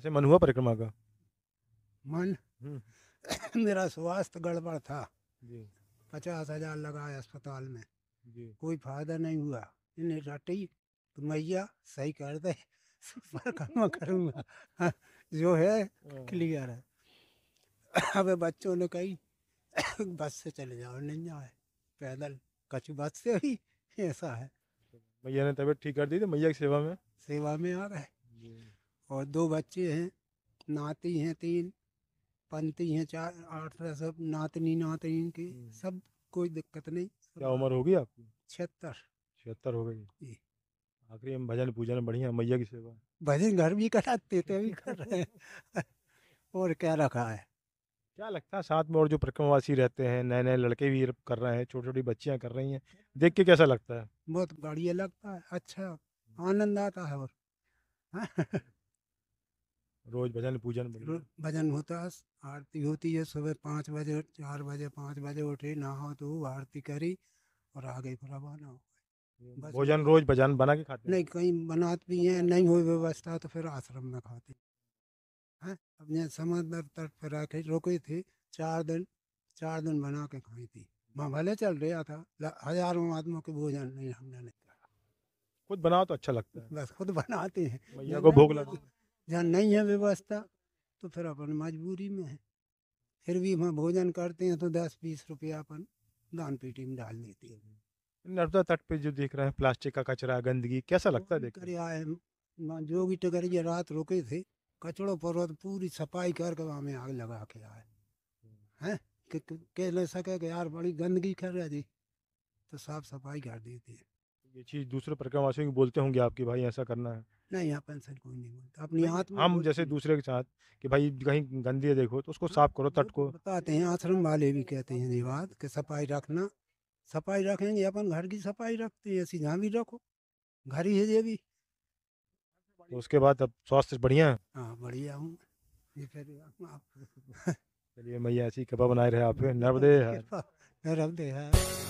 कैसे मन हुआ परिक्रमा का मन हम्म। मेरा स्वास्थ्य गड़बड़ था जी पचास हजार लगाए अस्पताल में जी कोई फायदा नहीं हुआ इन्हें रटी तो मैया सही कर दे परिक्रमा करूँगा हाँ, जो है क्लियर हाँ। है अब बच्चों ने कही बस से चले जाओ नहीं जाए पैदल कछु बस से ही ऐसा है मैया ने तबीयत ठीक कर दी थी मैया की सेवा में सेवा में आ गए और दो बच्चे हैं नाती हैं तीन पंती हैं चार आठ सब नातनी नातनी की हम्म। सब कोई दिक्कत नहीं क्या उम्र होगी आपकी छिहत्तर छिहत्तर हो गई आखिरी हम भजन पूजन बढ़िया मैया की सेवा भजन घर भी कराते थे तो भी कर रहे हैं और क्या रखा है क्या लगता है साथ में और जो परिक्रमवासी रहते हैं नए नए लड़के भी कर रहे हैं छोटी छोटी बच्चियां कर रही हैं देख के कैसा लगता है बहुत बढ़िया लगता है अच्छा हम्म। आनंद आता है और हाँ। रोज भजन पूजन भजन होता आरती होती है सुबह पाँच बजे चार बजे पाँच बजे उठे नहा तो आरती करी और आ गई फिर रवाना हो गए भोजन रोज भजन बना के खाते नहीं कहीं बनाते भी हैं नहीं हुई व्यवस्था तो फिर आश्रम में खाते हैं अपने समंदर तट पर रखे रुके थे चार दिन चार दिन बना के खाई थी वहाँ भले चल रहा था हजारों आदमियों के भोजन नहीं हमने नहीं खुद बनाओ तो अच्छा लगता है बस खुद बनाते हैं भैया को भोग है जहाँ नहीं है व्यवस्था तो फिर अपन मजबूरी में है फिर भी वहाँ भोजन करते हैं तो दस बीस रुपया अपन दान पेटी में डाल देते हैं नर्मदा तट पे जो देख रहे हैं प्लास्टिक का कचरा गंदगी कैसा लगता है देख जोगी टकर रात रुके थे कचड़ों पर्वत पूरी सफाई करके वहाँ में आग लगा के आए हैं कह ले सके कि यार बड़ी गंदगी कर रहे थी तो साफ सफाई कर देते हैं ये चीज़ दूसरे प्रकार की बोलते होंगे आपकी भाई ऐसा करना है नहीं यहाँ पेंशन कोई नहीं बोलता अपनी हाथ में हम जैसे दूसरे के साथ कि भाई कहीं गंदी देखो तो उसको हाँ, साफ करो तट को बताते हैं आश्रम वाले भी कहते हैं ये बात कि सफाई रखना सफाई रखेंगे अपन घर की सफाई रखते हैं ऐसी जहाँ भी रखो घर ही है ये भी तो उसके बाद अब स्वास्थ्य बढ़िया हाँ बढ़िया हूँ ये फिर आप चलिए मैया ऐसी कृपा बनाए रहे आप नर्मदे नर्मदे है